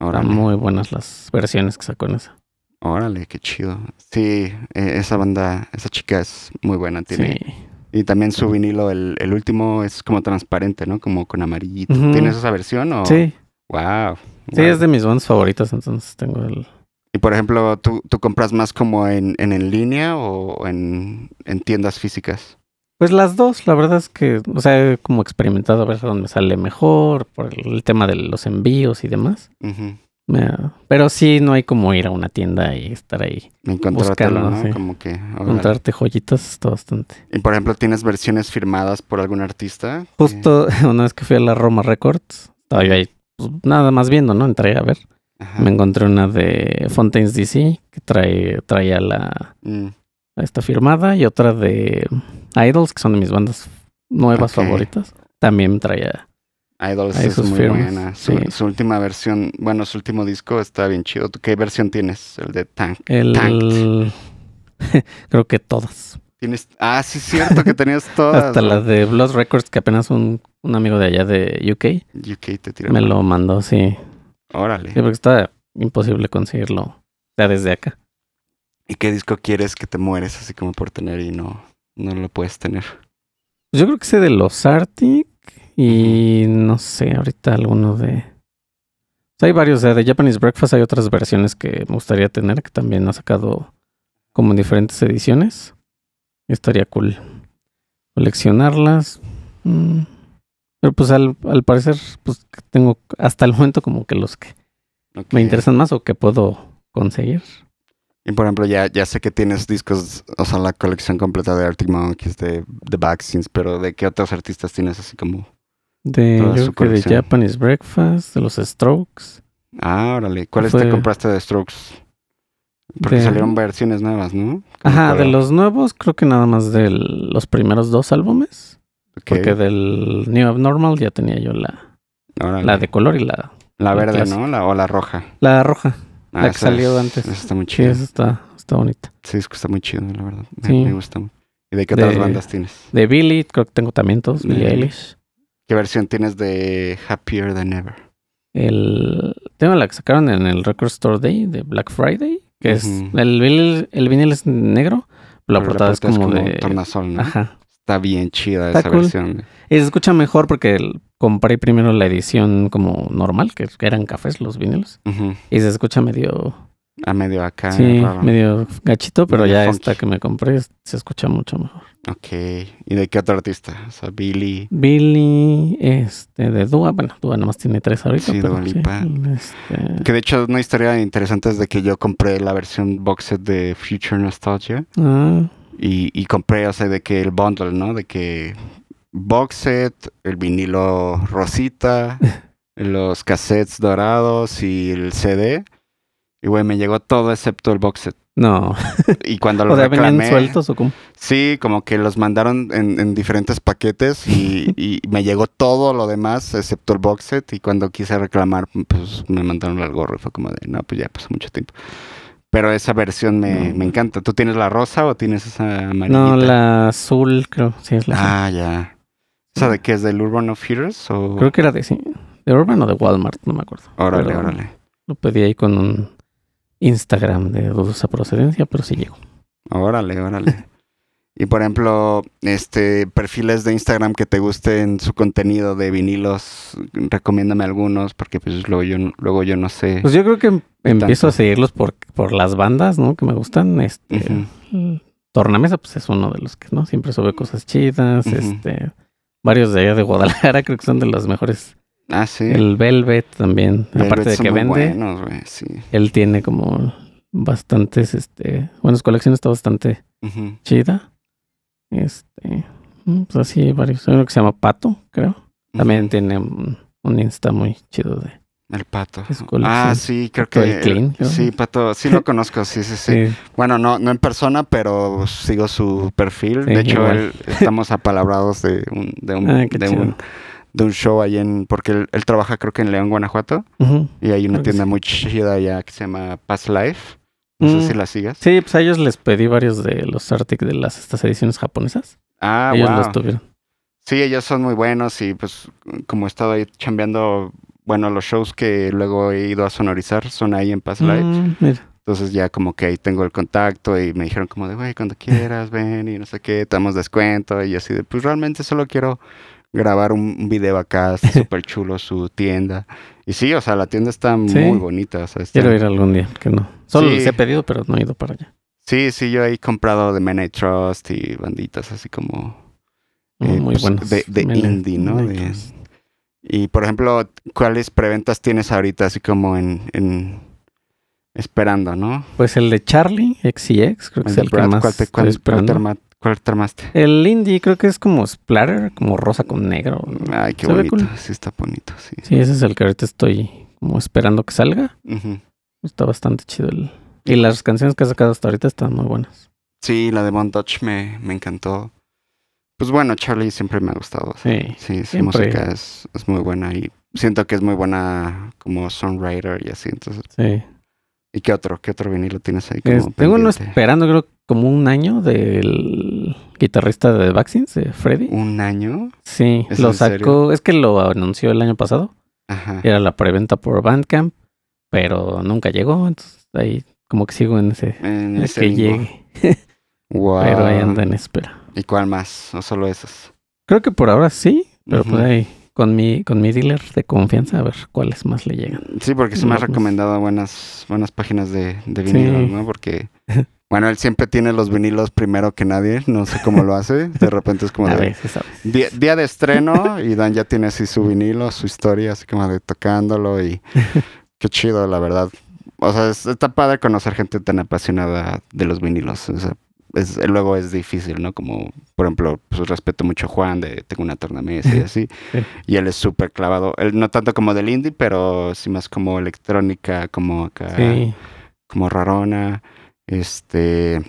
Están muy buenas las versiones que sacó en esa. Órale, qué chido. Sí, eh, esa banda, esa chica es muy buena. Tiene, sí. Y también su vinilo, el, último es como transparente, ¿no? Como con amarillito. ¿Tienes esa versión o...? Sí. Wow. Sí, es de mis bandas favoritas, entonces tengo el... Y por ejemplo, ¿tú, compras más como en, en, línea o en, tiendas físicas? Pues las dos, la verdad es que, o sea, he como experimentado a ver dónde sale mejor, por el, tema de los envíos y demás. Pero sí, no hay como ir a una tienda y estar ahí. buscándolo. Como que... Encontrarte joyitas está bastante. ¿Y por ejemplo, tienes versiones firmadas por algún artista? Justo una vez que fui a la Roma Records, Todavía hay. ahí pues, nada más viendo, ¿no? Entré a ver. Me encontré una de Fontaines DC que trae, traía mm. la. Esta firmada y otra de Idols, que son de mis bandas nuevas favoritas. También traía. Idols es muy buena. Su, su, última versión, bueno, su último disco está bien chido. ¿Qué versión tienes? El de Tank. Creo que todas ah, sí es cierto que tenías todas. Hasta la las de Blood Records, que apenas un, un, amigo de allá de UK. UK te tiró. Me lo mandó, sí. Órale. Sí, está imposible conseguirlo. ya desde acá. ¿Y qué disco quieres que te mueres así como por tener y no, no lo puedes tener? Pues yo creo que sé de los Arctic y no sé, ahorita alguno de... hay varios, de, de Japanese Breakfast hay otras versiones que me gustaría tener que también ha sacado como en diferentes ediciones. Estaría cool coleccionarlas. Mm. Pero pues al, parecer, pues tengo hasta el momento como que los que me interesan más o que puedo conseguir. Y por ejemplo, ya, ya sé que tienes discos, o sea, la colección completa de Arctic Monkeys, de The Vaccines, pero ¿de qué otros artistas tienes así como? De, de Japanese Breakfast, de los Strokes. Ah, órale. ¿Cuáles te compraste de Strokes? Porque salieron versiones nuevas, ¿no? Ajá, de los nuevos, creo que nada más de los primeros dos álbumes. Porque del New Abnormal ya tenía yo la, la de color y la. La, verde, ¿no? o la roja. La roja. Ah, la que salió antes. Esa está muy chida. Sí, esa está, está bonita. Sí, es que está muy chido, la verdad. Sí. Me gusta mucho. ¿Y de qué otras bandas tienes? De Billy, creo que tengo también todos, Billy Eilish. ¿Qué versión tienes de Happier Than Ever? El la que sacaron en el Record Store Day de Black Friday. Que es. El, el, el, vinil es negro. La portada, es como, de. Tornasol, ¿no? Está bien chida esa versión. Y se escucha mejor porque compré primero la edición como normal, que eran cafés los vinilos. Y se escucha medio. A ah, medio acá. Sí, medio gachito, pero ya esta que me compré se escucha mucho mejor. Ok. ¿Y de qué otro artista? O sea, Billy. Billy, este, de Dua. Bueno, Dua nomás tiene tres ahorita. Sí, Lipa. Este. Que de hecho, una historia interesante es de que yo compré la versión box de Future Nostalgia. Ah. Y, y compré, o sea, de que el bundle, ¿no? De que box el vinilo rosita, los cassettes dorados y el CD. Y, güey, me llegó todo excepto el box no. Y cuando lo o sea, sueltos o cómo? Sí, como que los mandaron en, diferentes paquetes y, me llegó todo lo demás, excepto el box set. Y cuando quise reclamar, pues me mandaron el gorro y fue como de, no, pues ya pasó mucho tiempo. Pero esa versión me, me encanta. ¿Tú tienes la rosa o tienes esa amarilla? No, la azul, creo. Ah, ya. ¿Esa de qué es? ¿Del Urban of Heroes? O... Creo que era de, sí, de Urban o de Walmart, no me acuerdo. Órale, órale. Lo pedí ahí con un Instagram de dudosa procedencia, pero sí llego. Órale, órale. y por ejemplo, este perfiles de Instagram que te gusten su contenido de vinilos, recomiéndame algunos, porque pues luego yo, luego yo no sé. Pues yo creo que empiezo a seguirlos por, por las bandas, ¿no? Que me gustan. Este. Tornamesa, pues es uno de los que, ¿no? Siempre sube cosas chidas. Este. Varios de allá de Guadalajara, creo que son de los mejores Ah, sí. El Velvet también. aparte de que vende. sí. Él tiene como bastantes, este. Bueno, su colección está bastante chida. Este. Mm, pues así varios. Hay uno que se llama Pato, creo. También tiene un, Insta muy chido de. El pato. Ah, sí, creo que. Sí, pato, sí lo conozco, sí, sí, sí, Bueno, no, no en persona, pero sigo su perfil. de hecho, estamos apalabrados de un, de un ah, de un show ahí en, porque él, trabaja creo que en León, Guanajuato, y hay una tienda muy chida allá que se llama Past Life. No sé mm. si la sigas. Sí, pues a ellos les pedí varios de los Arctic de las estas ediciones japonesas. Ah, ellos Sí, ellos son muy buenos y pues como he estado ahí chambeando, bueno, los shows que luego he ido a sonorizar son ahí en Past Life. Mm, Entonces ya como que ahí tengo el contacto y me dijeron como de, güey, cuando quieras, ven y no sé qué, te damos descuento y así de, pues realmente solo quiero grabar un video acá, está súper chulo su tienda. Y sí, o sea, la tienda está muy bonita. Quiero ir algún día, que no. Solo sí. les he pedido, pero no he ido para allá. Sí, sí, yo he comprado de Men Trust y banditas así como... Eh, muy pues, De, indie, ¿no? y por ejemplo, ¿cuáles preventas tienes ahorita así como en... esperando, ¿no? Pues el de Charlie, XCX, creo que es el que más ¿cuál te, cuál, esperando? ¿Cuál tramaste? El indie creo que es como splatter, como rosa con negro. Ay, qué bonito. Sí, está bonito. Sí. sí, ese es el que ahorita estoy como esperando que salga. Está bastante chido. Y las canciones que ha sacado hasta ahorita están muy buenas. Sí, la de Von Touch" me, me encantó. Pues bueno, Charlie siempre me ha gustado. Sí, sí su música es, muy buena y siento que es muy buena como songwriter y así. sí. ¿Y qué otro? ¿Qué otro vinilo tienes ahí? Como tengo uno esperando, creo como un año del guitarrista de Vaccines, de Freddy. ¿Un año? Sí, lo sacó, es que lo anunció el año pasado. Ajá. Era la preventa por Bandcamp, pero nunca llegó, entonces ahí como que sigo en ese, en ese que llegue. wow. Pero ahí anda en espera. ¿Y cuál más? No solo esos? Creo que por ahora sí, pero pues ahí con mi, con mi dealer de confianza a ver cuáles más le llegan. Sí, porque se me ha recomendado buenas, buenas páginas de, de vinilo, ¿no? Porque Bueno, él siempre tiene los vinilos primero que nadie, no sé cómo lo hace, de repente es como de... día, de estreno y Dan ya tiene así su vinilo, su historia, así como de tocándolo y qué chido, la verdad. O sea, es, está padre conocer gente tan apasionada de los vinilos. O sea, luego es difícil, ¿no? Como, por ejemplo, pues, respeto mucho a Juan de Tengo una tornamesa y así. Y él es súper clavado. Él, no tanto como del indie, pero sí más como electrónica, como acá, como rarona. Este,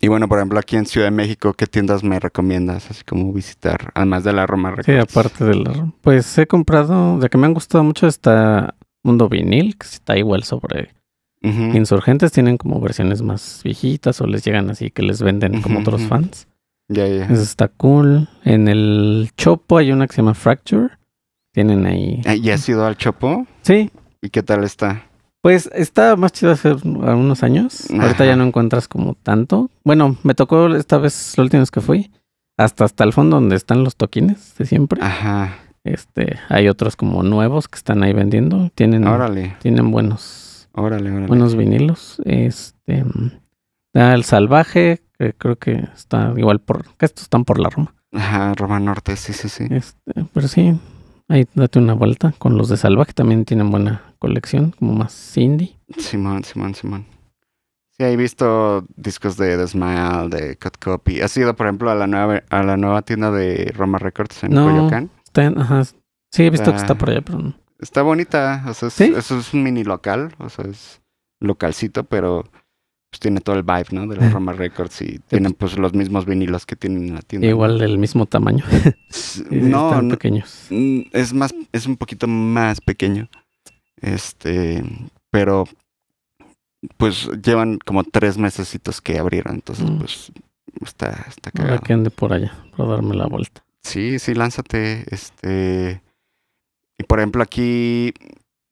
y bueno, por ejemplo, aquí en Ciudad de México, ¿qué tiendas me recomiendas? Así como visitar, además de la Roma Sí, aparte de la Roma. Pues he comprado, de que me han gustado mucho está Mundo Vinil, que está igual sobre Insurgentes, tienen como versiones más viejitas o les llegan así que les venden como otros fans. Ya, ya. Eso está cool. En el Chopo hay una que se llama Fracture. Tienen ahí. Ah, ¿Y has ido al Chopo? Sí. ¿Y qué tal está? Pues está más chido hace algunos años. Ahorita ya no encuentras como tanto. Bueno, me tocó esta vez, la última vez que fui, hasta hasta el fondo donde están los toquines de siempre. Ajá. Este, hay otros como nuevos que están ahí vendiendo. Tienen, órale. tienen buenos, órale, órale. buenos vinilos. Este, mm, el salvaje, que creo que está igual por, estos están por la Roma. Ajá, Roma Norte, sí, sí, sí. Este, pero sí, Ahí date una vuelta con los de Salva, que también tienen buena colección, como más indie. Simón, Simón, Simón. Sí, he visto discos de, The Smile, de Cut Copy. ¿Has ido, por ejemplo, a la nueva, a la nueva tienda de Roma Records en no, Está ajá. Sí, he visto que está ah. por allá, pero no. Está bonita. O sea, es, es un mini local. O sea, es localcito, pero pues tiene todo el vibe, ¿no? De los eh. Roma Records y tienen pues los mismos vinilos que tienen en la tienda. Igual del mismo tamaño. no, Están pequeños. Mm, es más, es un poquito más pequeño. Este, pero pues llevan como tres mesecitos que abrieron, entonces mm. pues está, está cagado. que ande por allá para darme la vuelta. Sí, sí, lánzate, este... Y por ejemplo aquí,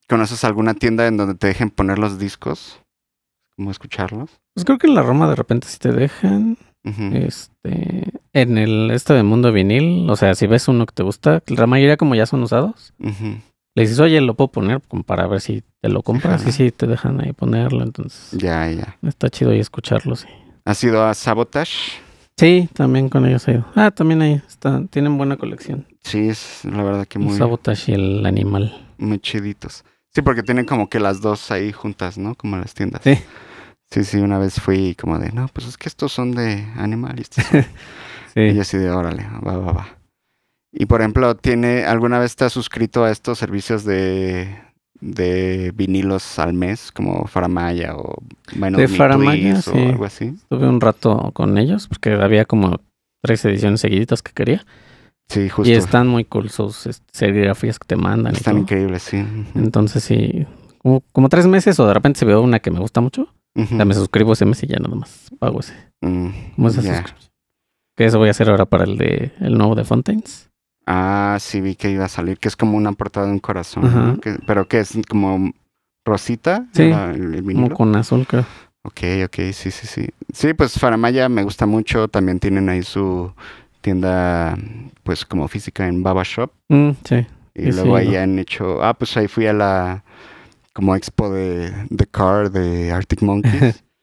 ¿conoces alguna tienda en donde te dejen poner los discos? escucharlos. Pues creo que en la Roma de repente si te dejan. Este, en el este de mundo vinil, o sea, si ves uno que te gusta, la mayoría como ya son usados, le dices, oye, lo puedo poner como para ver si te lo compras. Y si te dejan ahí ponerlo, entonces. Ya, ya. Está chido ahí escucharlo, sí. ¿Has ido a Sabotage? Sí, también con ellos he ido. Ah, también ahí están, tienen buena colección. Sí, es la verdad que muy. sabotage y el animal. Muy chiditos. Sí, porque tienen como que las dos ahí juntas, ¿no? Como las tiendas. Sí. Sí, sí, una vez fui como de, no, pues es que estos son de animales. sí. Y yo así de, órale, va, va, va. Y por ejemplo, tiene, ¿alguna vez te has suscrito a estos servicios de, vinilos al mes, como Faramaya o bueno, de Faramaya, o algo así? Estuve un rato con ellos, porque había como tres ediciones seguiditas que quería. Sí, justo. Y están muy cool sus este, serigrafías que te mandan. Están increíbles, sí. Entonces sí, como, tres meses o de repente se veo una que me gusta mucho dame me suscribo ese mes y ya nada más pago ese. Mm, ¿Cómo Que eso voy a hacer ahora para el de el nuevo de Fontaines. Ah, sí, vi que iba a salir, que es como una portada de un corazón. pero que es como rosita. Sí, el, como con azul, creo. Ok, ok, sí, sí, sí. Sí, pues Faramaya me gusta mucho. También tienen ahí su tienda, pues como física en Baba Shop. Mm, sí. Y, luego ahí han hecho. Ah, pues ahí fui a la como expo de The Car de Arctic Monkeys.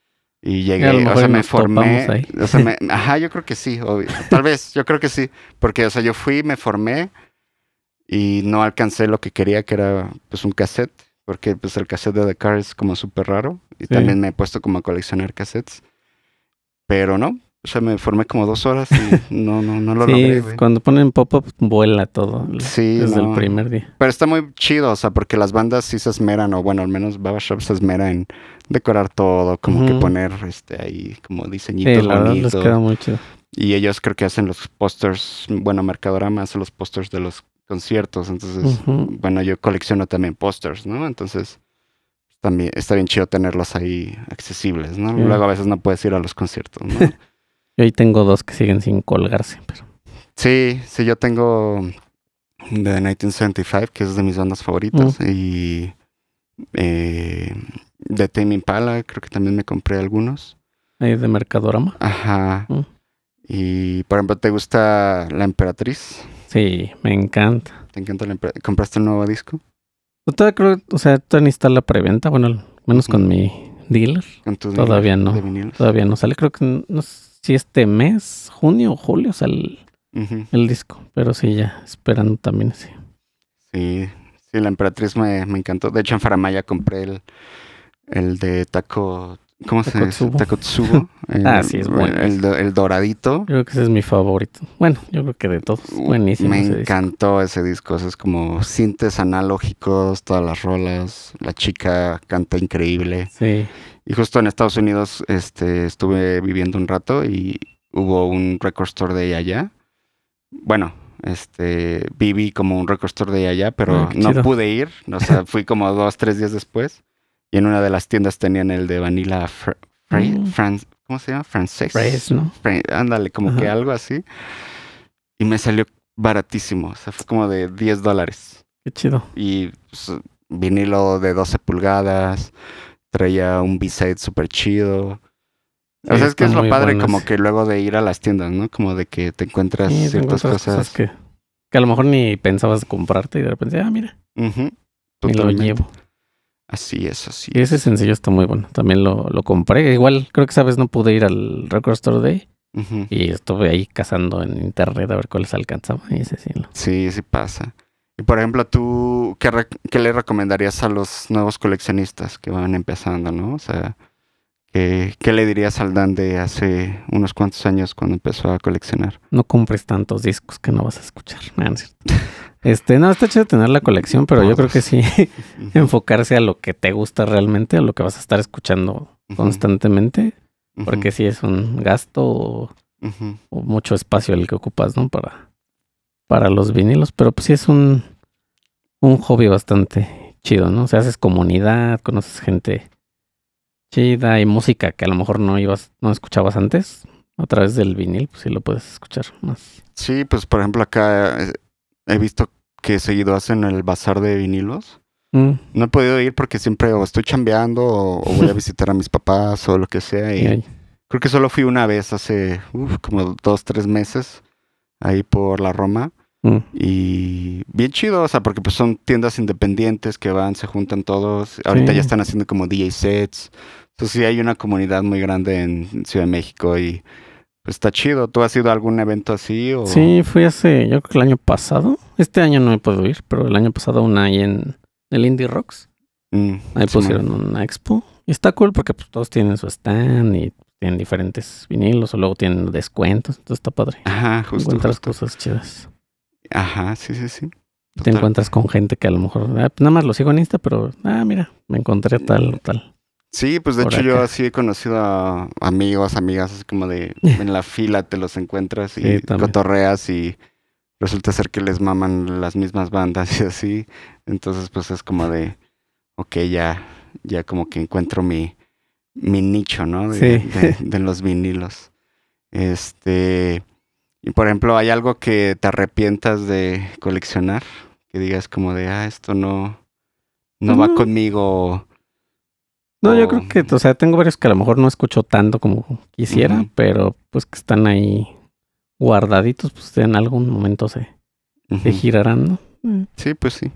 Y llegué, o sea, me formé. ajá, yo creo que sí, Tal vez, yo creo que sí. Porque, o sea, yo fui, me formé y no alcancé lo que quería, que era pues un cassette. Porque pues el cassette de The Car es como súper raro. Y también me he puesto como a coleccionar cassettes. Pero no, o sea, me formé como dos horas y no, no, no lo logré, pues, Cuando ponen pop-up, vuela todo. Sí, Desde el primer día. Pero está muy chido, o sea, porque las bandas sí se esmeran, o bueno, al menos Baba Shop se esmera en decorar todo, como que poner este ahí como diseñitos sí, les queda muy Y ellos creo que hacen los posters, bueno, Mercadorama hace los posters de los conciertos, entonces, bueno, yo colecciono también posters, ¿no? Entonces, también está bien chido tenerlos ahí accesibles, ¿no? Luego a veces no puedes ir a los conciertos, ¿no? Y ahí tengo dos que siguen sin colgarse, Sí, sí, yo tengo The 1975, que es de mis bandas favoritas, y eh, de Tame Impala, creo que también me compré algunos. Ahí de Mercadorama. Ajá. Y, por ejemplo, ¿te gusta La Emperatriz? Sí, me encanta. ¿Te encanta La Emperatriz? ¿Compraste un nuevo disco? Pues todavía creo, o sea, todavía está la preventa, bueno, menos con mi dealer. ¿Con Todavía no. todavía no sale, creo que no si este mes, junio o julio, sale el, el, disco. Pero sí, ya, esperando también así. Sí, sí, la Emperatriz me, me encantó. De hecho, en Faramaya compré el, el de Taco. ¿Cómo se llama Taco ah, sí, es bueno. El, doradito. creo que ese es mi favorito. Bueno, yo creo que de todos. Uh, buenísimo. Me encantó ese disco. es como cintes analógicos, todas las rolas. La chica canta increíble. Sí. Y justo en Estados Unidos este, estuve viviendo un rato y hubo un record store de allá. Bueno, este, viví como un record store de allá, pero ah, no pude ir. O sea, fui como dos, tres días después. Y en una de las tiendas tenían el de Vanilla mm. ¿Cómo se llama? Francés. ¿no? ándale, como que algo así. Y me salió baratísimo. O sea, fue como de 10 dólares. Qué chido. Y pues, vinilo de 12 pulgadas, Traía un B-Side súper chido. O sea, es que es lo padre como que luego de ir a las tiendas, ¿no? Como de que te encuentras ciertas cosas. que, a lo mejor ni pensabas comprarte y de repente, ah, mira. Y lo llevo. Así es, así y ese sencillo está muy bueno. También lo, lo, compré. Igual, creo que sabes, no pude ir al Record Store Day. Y estuve ahí cazando en internet a ver cuáles alcanzaba. ese sí. Sí, sí pasa. Y por ejemplo, tú, ¿qué, le recomendarías a los nuevos coleccionistas que van empezando, no? O sea, ¿qué, le dirías al Dan de hace unos cuantos años cuando empezó a coleccionar? No compres tantos discos que no vas a escuchar. no Este, no, está chido tener la colección, pero yo creo que sí enfocarse a lo que te gusta realmente, a lo que vas a estar escuchando constantemente, porque si sí es un gasto o, o, mucho espacio el que ocupas, ¿no? Para, para los vinilos, pero pues sí es un, hobby bastante chido, ¿no? O sea, haces comunidad, conoces gente chida y música que a lo mejor no ibas, no escuchabas antes. A través del vinil, pues sí lo puedes escuchar más. Sí, pues por ejemplo acá eh, he visto que seguido hacen el bazar de vinilos. Mm. No he podido ir porque siempre estoy chambeando o, voy a visitar a mis papás o lo que sea. Y creo que solo fui una vez hace como dos, tres meses ahí por la Roma. Mm. Y bien chido, o sea, porque pues son tiendas independientes que van, se juntan todos. Ahorita ya están haciendo como DJ sets. Entonces sí hay una comunidad muy grande en Ciudad de México y pues está chido. ¿Tú has ido a algún evento así? Sí, fui hace, yo creo que el año pasado. Este año no he podido ir, pero el año pasado una ahí en el Indie Rocks. Mm, ahí pusieron una expo. Y está cool porque pues, todos tienen su stand y tienen diferentes vinilos o luego tienen descuentos. Entonces está padre. Ajá, justo. Encuentras cosas chidas. Ajá, sí, sí, sí. Te encuentras con gente que a lo mejor, ah, nada más lo sigo en Insta, pero, ah, mira, me encontré tal, mm. tal. Sí, pues de hecho yo así he conocido a amigos, amigas, así como de en la fila te los encuentras y cotorreas y resulta ser que les maman las mismas bandas y así. Entonces pues es como de, ok, ya, ya como que encuentro mi, mi nicho, ¿no? de, de los vinilos. Este, y por ejemplo, ¿hay algo que te arrepientas de coleccionar? Que digas como de, ah, esto no, no, va conmigo. No, yo creo que, o sea, tengo varios que a lo mejor no escucho tanto como quisiera, pero pues que están ahí guardaditos, pues en algún momento se, se girarán, ¿no? Mm. Sí, pues sí.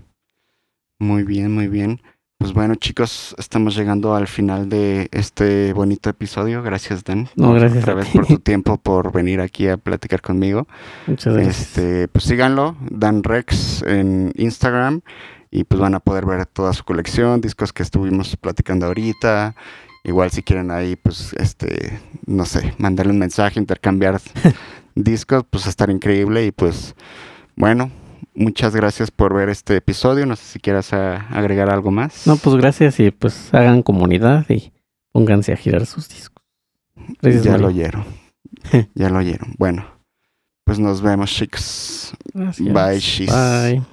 Muy bien, muy bien. Pues bueno, chicos, estamos llegando al final de este bonito episodio. Gracias, Dan. No, gracias. Otra vez por tu tiempo, por venir aquí a platicar conmigo. Muchas gracias. Este, pues síganlo, Dan Rex en Instagram. Y pues van a poder ver toda su colección, discos que estuvimos platicando ahorita. Igual si quieren ahí, pues, este, no sé, mandarle un mensaje, intercambiar discos, pues estar increíble. Y pues, bueno, Muchas gracias por ver este episodio. No sé si quieras ah, agregar algo más. No, pues gracias y pues hagan comunidad y pónganse a girar sus discos. ya lo oyeron. ya lo oyeron. Bueno, pues nos vemos, chicos. Bye, chicos Bye.